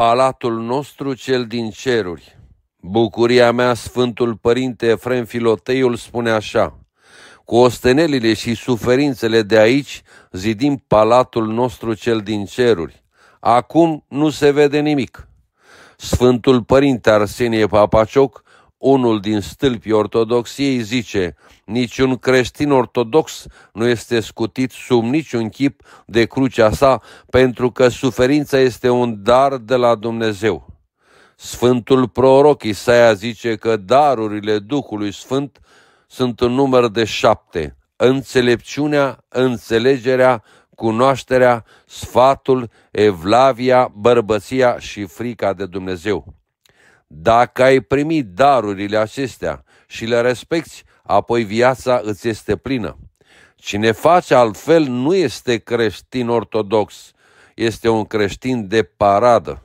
palatul nostru cel din ceruri. Bucuria mea, Sfântul Părinte Efrem Filoteiul spune așa, cu ostenelile și suferințele de aici zidim palatul nostru cel din ceruri. Acum nu se vede nimic. Sfântul Părinte Arsenie Papacioc unul din stâlpii ortodoxiei zice, niciun creștin ortodox nu este scutit sub niciun chip de crucea sa, pentru că suferința este un dar de la Dumnezeu. Sfântul proroc Isaia zice că darurile Duhului Sfânt sunt în număr de șapte, înțelepciunea, înțelegerea, cunoașterea, sfatul, evlavia, bărbăția și frica de Dumnezeu. Dacă ai primit darurile acestea și le respecti, apoi viața îți este plină. Cine face altfel nu este creștin ortodox, este un creștin de paradă.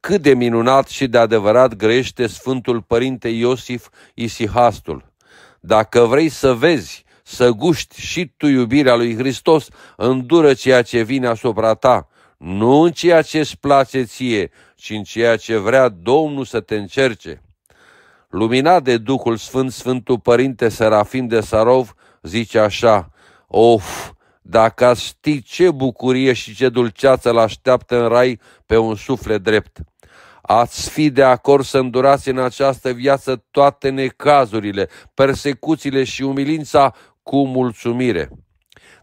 Cât de minunat și de adevărat grește Sfântul Părinte Iosif Isihastul. Dacă vrei să vezi, să guști și tu iubirea lui Hristos, îndură ceea ce vine asupra ta – nu în ceea ce îți place ție, ci în ceea ce vrea Domnul să te încerce. Luminat de Duhul Sfânt, Sfântul Părinte Serafim de Sarov zice așa, Of, dacă ați ști ce bucurie și ce dulceață îl așteaptă în rai pe un suflet drept. Ați fi de acord să îndurați în această viață toate necazurile, persecuțiile și umilința cu mulțumire.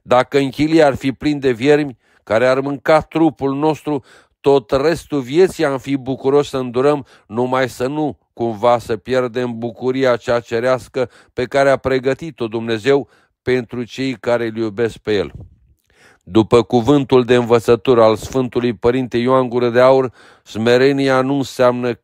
Dacă în ar fi plin de viermi, care ar mânca trupul nostru, tot restul vieții am fi bucuroși să îndurăm, numai să nu cumva să pierdem bucuria cea cerească pe care a pregătit-o Dumnezeu pentru cei care îl iubesc pe El. După cuvântul de învățătură al Sfântului Părinte Ioan Gură de Aur, smerenia nu înseamnă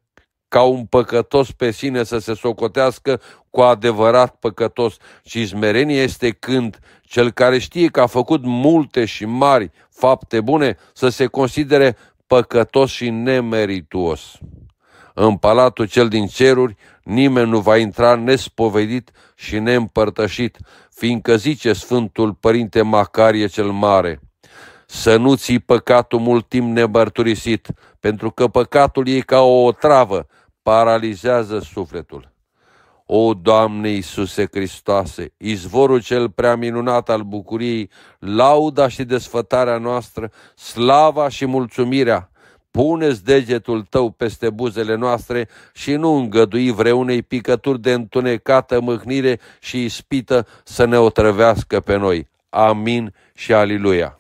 ca un păcătos pe sine să se socotească cu adevărat păcătos, și smerenie este când cel care știe că a făcut multe și mari fapte bune să se considere păcătos și nemerituos. În palatul cel din ceruri nimeni nu va intra nespovedit și neîmpărtășit, fiindcă zice Sfântul Părinte Macarie cel Mare, să nu ții păcatul mult timp nebărturisit, pentru că păcatul e ca o otravă paralizează sufletul. O, Doamne Iisuse Hristoase, izvorul cel prea minunat al bucuriei, lauda și desfătarea noastră, slava și mulțumirea, puneți degetul tău peste buzele noastre și nu îngădui vreunei picături de întunecată mâhnire și ispită să ne otrăvească pe noi. Amin și aliluia.